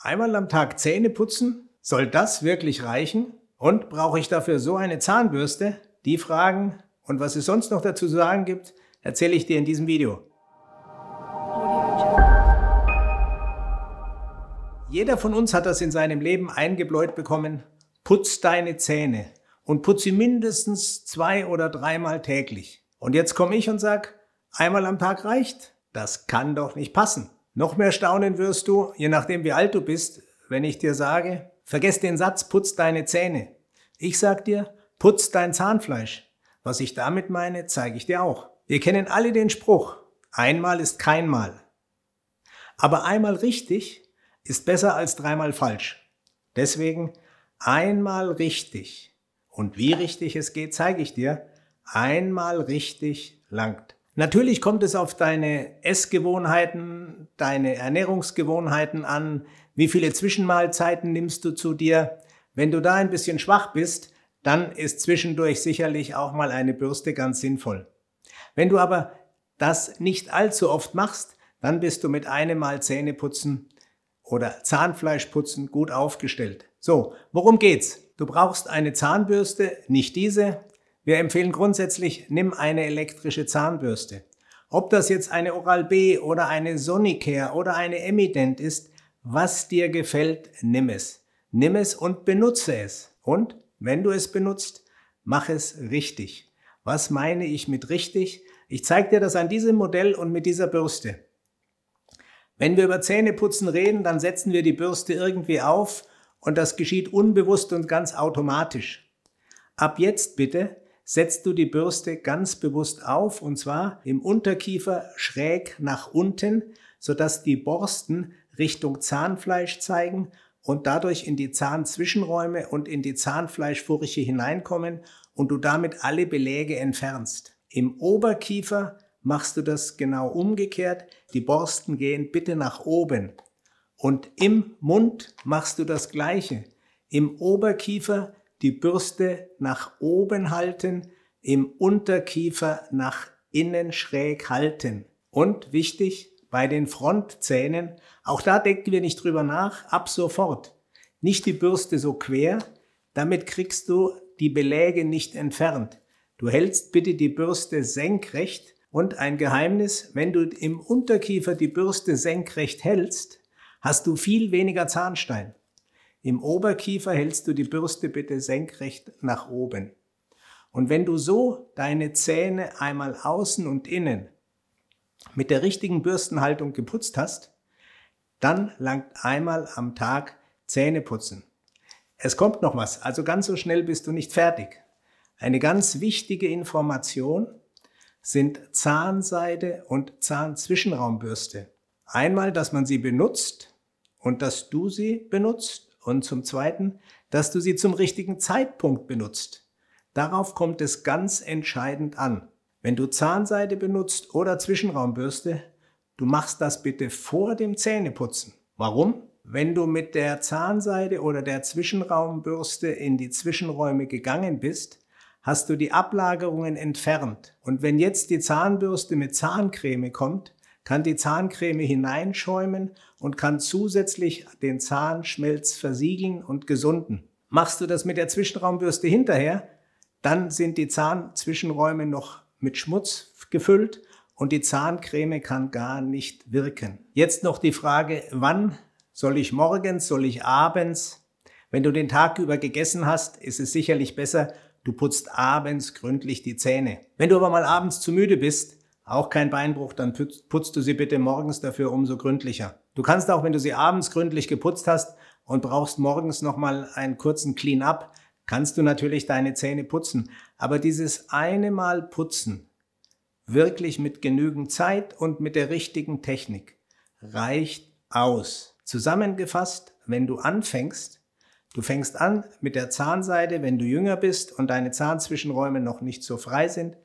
Einmal am Tag Zähne putzen? Soll das wirklich reichen? Und brauche ich dafür so eine Zahnbürste? Die Fragen und was es sonst noch dazu zu sagen gibt, erzähle ich dir in diesem Video. Jeder von uns hat das in seinem Leben eingebläut bekommen. Putz deine Zähne und putz sie mindestens zwei oder dreimal täglich. Und jetzt komme ich und sag, einmal am Tag reicht. Das kann doch nicht passen. Noch mehr staunen wirst du, je nachdem wie alt du bist, wenn ich dir sage, vergess den Satz, putz deine Zähne. Ich sag dir, putz dein Zahnfleisch. Was ich damit meine, zeige ich dir auch. Wir kennen alle den Spruch, einmal ist kein Mal. Aber einmal richtig ist besser als dreimal falsch. Deswegen einmal richtig. Und wie richtig es geht, zeige ich dir. Einmal richtig langt. Natürlich kommt es auf deine Essgewohnheiten, deine Ernährungsgewohnheiten an, wie viele Zwischenmahlzeiten nimmst du zu dir. Wenn du da ein bisschen schwach bist, dann ist zwischendurch sicherlich auch mal eine Bürste ganz sinnvoll. Wenn du aber das nicht allzu oft machst, dann bist du mit einem Mal Zähneputzen oder Zahnfleischputzen gut aufgestellt. So, worum geht's? Du brauchst eine Zahnbürste, nicht diese, wir empfehlen grundsätzlich, nimm eine elektrische Zahnbürste. Ob das jetzt eine Oral-B oder eine Sonicare oder eine Emident ist, was dir gefällt, nimm es. Nimm es und benutze es. Und wenn du es benutzt, mach es richtig. Was meine ich mit richtig? Ich zeige dir das an diesem Modell und mit dieser Bürste. Wenn wir über Zähneputzen reden, dann setzen wir die Bürste irgendwie auf und das geschieht unbewusst und ganz automatisch. Ab jetzt bitte setzt du die Bürste ganz bewusst auf und zwar im Unterkiefer schräg nach unten, sodass die Borsten Richtung Zahnfleisch zeigen und dadurch in die Zahnzwischenräume und in die Zahnfleischfurche hineinkommen und du damit alle Beläge entfernst. Im Oberkiefer machst du das genau umgekehrt. Die Borsten gehen bitte nach oben. Und im Mund machst du das Gleiche. Im Oberkiefer die Bürste nach oben halten, im Unterkiefer nach innen schräg halten. Und wichtig, bei den Frontzähnen, auch da denken wir nicht drüber nach, ab sofort. Nicht die Bürste so quer, damit kriegst du die Beläge nicht entfernt. Du hältst bitte die Bürste senkrecht und ein Geheimnis, wenn du im Unterkiefer die Bürste senkrecht hältst, hast du viel weniger Zahnstein. Im Oberkiefer hältst du die Bürste bitte senkrecht nach oben. Und wenn du so deine Zähne einmal außen und innen mit der richtigen Bürstenhaltung geputzt hast, dann langt einmal am Tag Zähneputzen. Es kommt noch was, also ganz so schnell bist du nicht fertig. Eine ganz wichtige Information sind Zahnseide und Zahnzwischenraumbürste. Einmal, dass man sie benutzt und dass du sie benutzt und zum Zweiten, dass du sie zum richtigen Zeitpunkt benutzt. Darauf kommt es ganz entscheidend an. Wenn du Zahnseide benutzt oder Zwischenraumbürste, du machst das bitte vor dem Zähneputzen. Warum? Wenn du mit der Zahnseide oder der Zwischenraumbürste in die Zwischenräume gegangen bist, hast du die Ablagerungen entfernt. Und wenn jetzt die Zahnbürste mit Zahncreme kommt, kann die Zahncreme hineinschäumen und kann zusätzlich den Zahnschmelz versiegeln und gesunden. Machst du das mit der Zwischenraumbürste hinterher, dann sind die Zahnzwischenräume noch mit Schmutz gefüllt und die Zahncreme kann gar nicht wirken. Jetzt noch die Frage, wann soll ich morgens, soll ich abends? Wenn du den Tag über gegessen hast, ist es sicherlich besser, du putzt abends gründlich die Zähne. Wenn du aber mal abends zu müde bist, auch kein Beinbruch, dann putzt du sie bitte morgens dafür umso gründlicher. Du kannst auch, wenn du sie abends gründlich geputzt hast und brauchst morgens nochmal einen kurzen Clean-up, kannst du natürlich deine Zähne putzen. Aber dieses eine Mal putzen, wirklich mit genügend Zeit und mit der richtigen Technik, reicht aus. Zusammengefasst, wenn du anfängst, du fängst an mit der Zahnseide, wenn du jünger bist und deine Zahnzwischenräume noch nicht so frei sind,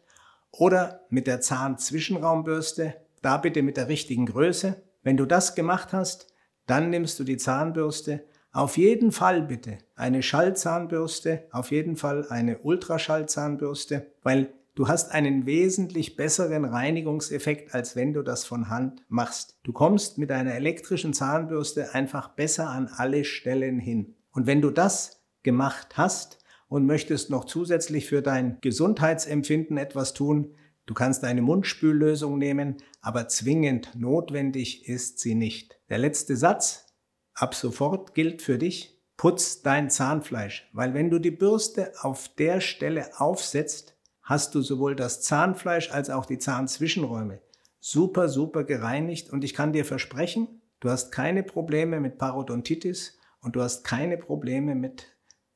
oder mit der Zahnzwischenraumbürste, da bitte mit der richtigen Größe. Wenn du das gemacht hast, dann nimmst du die Zahnbürste. Auf jeden Fall bitte eine Schallzahnbürste, auf jeden Fall eine Ultraschallzahnbürste, weil du hast einen wesentlich besseren Reinigungseffekt, als wenn du das von Hand machst. Du kommst mit einer elektrischen Zahnbürste einfach besser an alle Stellen hin. Und wenn du das gemacht hast, und möchtest noch zusätzlich für dein Gesundheitsempfinden etwas tun, du kannst eine Mundspüllösung nehmen, aber zwingend notwendig ist sie nicht. Der letzte Satz, ab sofort gilt für dich, putz dein Zahnfleisch, weil wenn du die Bürste auf der Stelle aufsetzt, hast du sowohl das Zahnfleisch als auch die Zahnzwischenräume super, super gereinigt und ich kann dir versprechen, du hast keine Probleme mit Parodontitis und du hast keine Probleme mit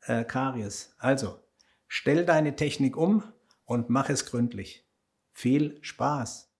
äh, Karies. Also, stell deine Technik um und mach es gründlich. Viel Spaß!